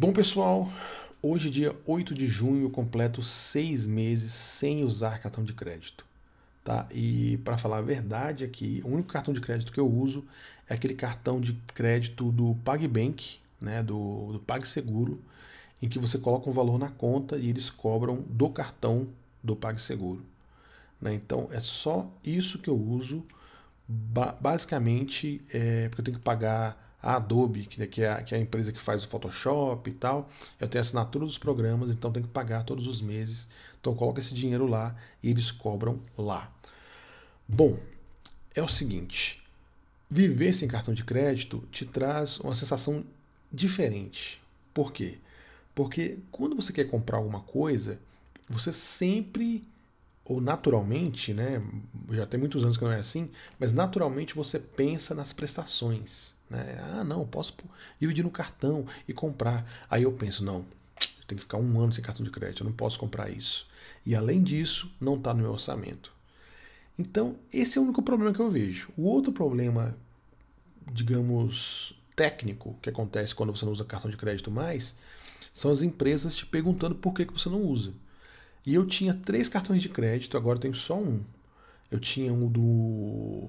Bom, pessoal, hoje, dia 8 de junho, completo seis meses sem usar cartão de crédito. Tá? E para falar a verdade aqui, o único cartão de crédito que eu uso é aquele cartão de crédito do PagBank, né, do, do PagSeguro, em que você coloca um valor na conta e eles cobram do cartão do PagSeguro. Né? Então é só isso que eu uso, ba basicamente, é, porque eu tenho que pagar a Adobe, é, que é, a, que é a empresa que faz o Photoshop e tal. Eu tenho assinatura dos programas, então tenho que pagar todos os meses. Então coloca esse dinheiro lá e eles cobram lá. Bom, é o seguinte: viver sem cartão de crédito te traz uma sensação diferente. Por quê? Porque quando você quer comprar alguma coisa, você sempre ou naturalmente, né, já tem muitos anos que não é assim, mas naturalmente você pensa nas prestações. Né? Ah, não, posso dividir no cartão e comprar. Aí eu penso, não, tem tenho que ficar um ano sem cartão de crédito, eu não posso comprar isso. E além disso, não está no meu orçamento. Então, esse é o único problema que eu vejo. O outro problema, digamos, técnico que acontece quando você não usa cartão de crédito mais, são as empresas te perguntando por que, que você não usa. E eu tinha três cartões de crédito, agora tenho só um. Eu tinha um do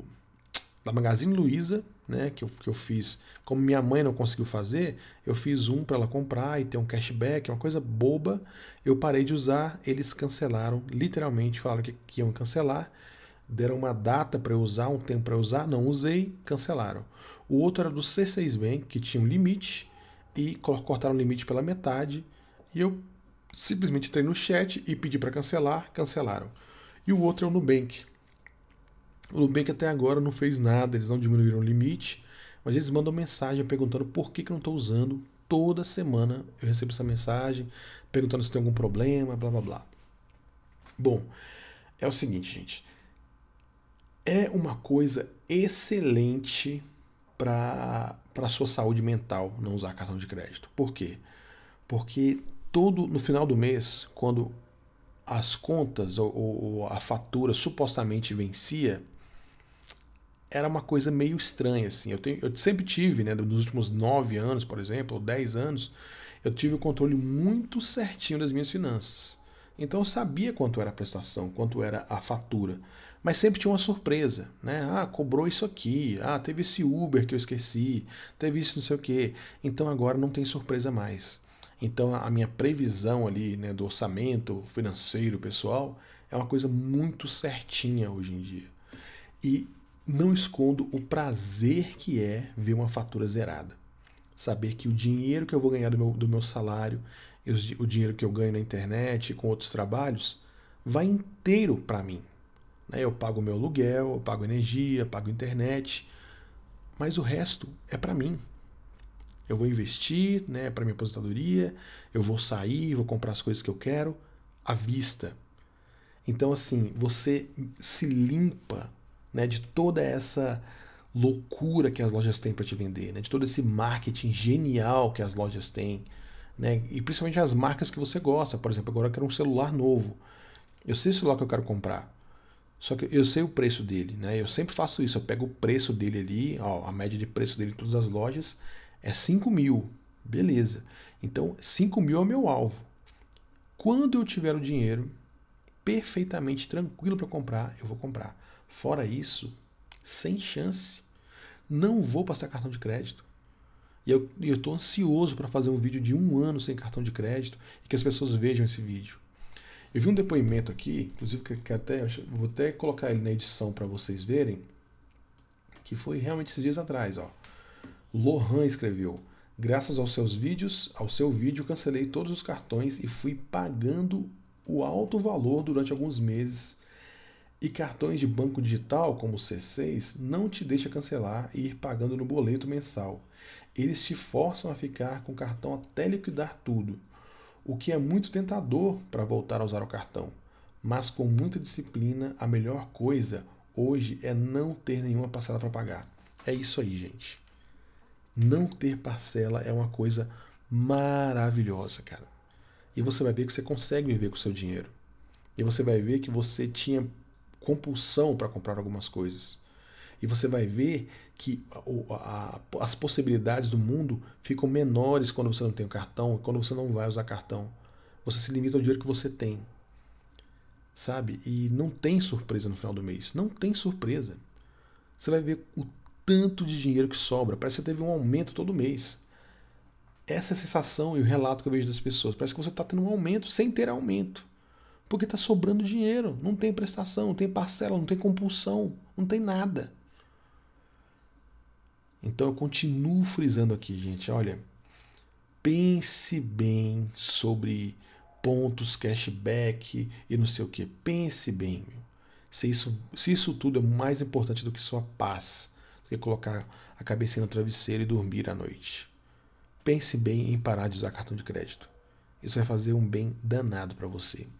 da Magazine Luiza, né, que eu, que eu fiz, como minha mãe não conseguiu fazer, eu fiz um para ela comprar e ter um cashback, é uma coisa boba. Eu parei de usar, eles cancelaram, literalmente falaram que, que iam cancelar, deram uma data para eu usar, um tempo para usar, não usei, cancelaram. O outro era do C6 Bank, que tinha um limite e cortaram o limite pela metade, e eu simplesmente entrei no chat e pedi para cancelar, cancelaram. E o outro é o Nubank. O Nubank até agora não fez nada, eles não diminuíram o limite, mas eles mandam mensagem perguntando por que, que eu não estou usando. Toda semana eu recebo essa mensagem perguntando se tem algum problema, blá blá blá. Bom, é o seguinte, gente. É uma coisa excelente para a sua saúde mental não usar cartão de crédito. Por quê? Porque todo no final do mês, quando as contas ou, ou, a fatura supostamente vencia, era uma coisa meio estranha, assim. Eu, tenho, eu sempre tive, né, nos últimos nove anos, por exemplo, ou dez anos, eu tive o controle muito certinho das minhas finanças. Então eu sabia quanto era a prestação, quanto era a fatura. Mas sempre tinha uma surpresa, né? Ah, cobrou isso aqui, ah, teve esse Uber que eu esqueci, teve isso não sei o quê. Então agora não tem surpresa mais. Então a minha previsão ali né, do orçamento financeiro pessoal é uma coisa muito certinha hoje em dia. E não escondo o prazer que é ver uma fatura zerada. Saber que o dinheiro que eu vou ganhar do meu, do meu salário, o dinheiro que eu ganho na internet, com outros trabalhos, vai inteiro para mim. Né? Eu pago meu aluguel, eu pago energia, eu pago internet, mas o resto é para mim eu vou investir né, para minha aposentadoria, eu vou sair, vou comprar as coisas que eu quero à vista. Então, assim, você se limpa né, de toda essa loucura que as lojas têm para te vender, né, de todo esse marketing genial que as lojas têm, né, e principalmente as marcas que você gosta. Por exemplo, agora eu quero um celular novo. Eu sei o celular que eu quero comprar, só que eu sei o preço dele. Né, eu sempre faço isso, eu pego o preço dele ali, ó, a média de preço dele em todas as lojas é 5 mil. Beleza. Então, 5 mil é o meu alvo. Quando eu tiver o dinheiro perfeitamente tranquilo para comprar, eu vou comprar. Fora isso, sem chance. Não vou passar cartão de crédito. E eu estou ansioso para fazer um vídeo de um ano sem cartão de crédito e que as pessoas vejam esse vídeo. Eu vi um depoimento aqui, inclusive que, que até vou até colocar ele na edição para vocês verem, que foi realmente esses dias atrás, ó. Lohan escreveu: Graças aos seus vídeos, ao seu vídeo, cancelei todos os cartões e fui pagando o alto valor durante alguns meses. E cartões de banco digital, como o C6, não te deixa cancelar e ir pagando no boleto mensal. Eles te forçam a ficar com o cartão até liquidar tudo, o que é muito tentador para voltar a usar o cartão. Mas com muita disciplina, a melhor coisa hoje é não ter nenhuma passada para pagar. É isso aí, gente. Não ter parcela é uma coisa maravilhosa, cara. E você vai ver que você consegue viver com o seu dinheiro. E você vai ver que você tinha compulsão para comprar algumas coisas. E você vai ver que a, a, as possibilidades do mundo ficam menores quando você não tem o cartão, quando você não vai usar cartão. Você se limita ao dinheiro que você tem. Sabe? E não tem surpresa no final do mês. Não tem surpresa. Você vai ver o tanto de dinheiro que sobra. Parece que teve um aumento todo mês. Essa é a sensação e o relato que eu vejo das pessoas. Parece que você está tendo um aumento sem ter aumento. Porque está sobrando dinheiro. Não tem prestação, não tem parcela, não tem compulsão, não tem nada. Então eu continuo frisando aqui, gente. Olha, pense bem sobre pontos, cashback e não sei o que. Pense bem. Se isso, se isso tudo é mais importante do que sua paz, e colocar a cabecinha no travesseiro e dormir à noite. Pense bem em parar de usar cartão de crédito. Isso vai fazer um bem danado para você.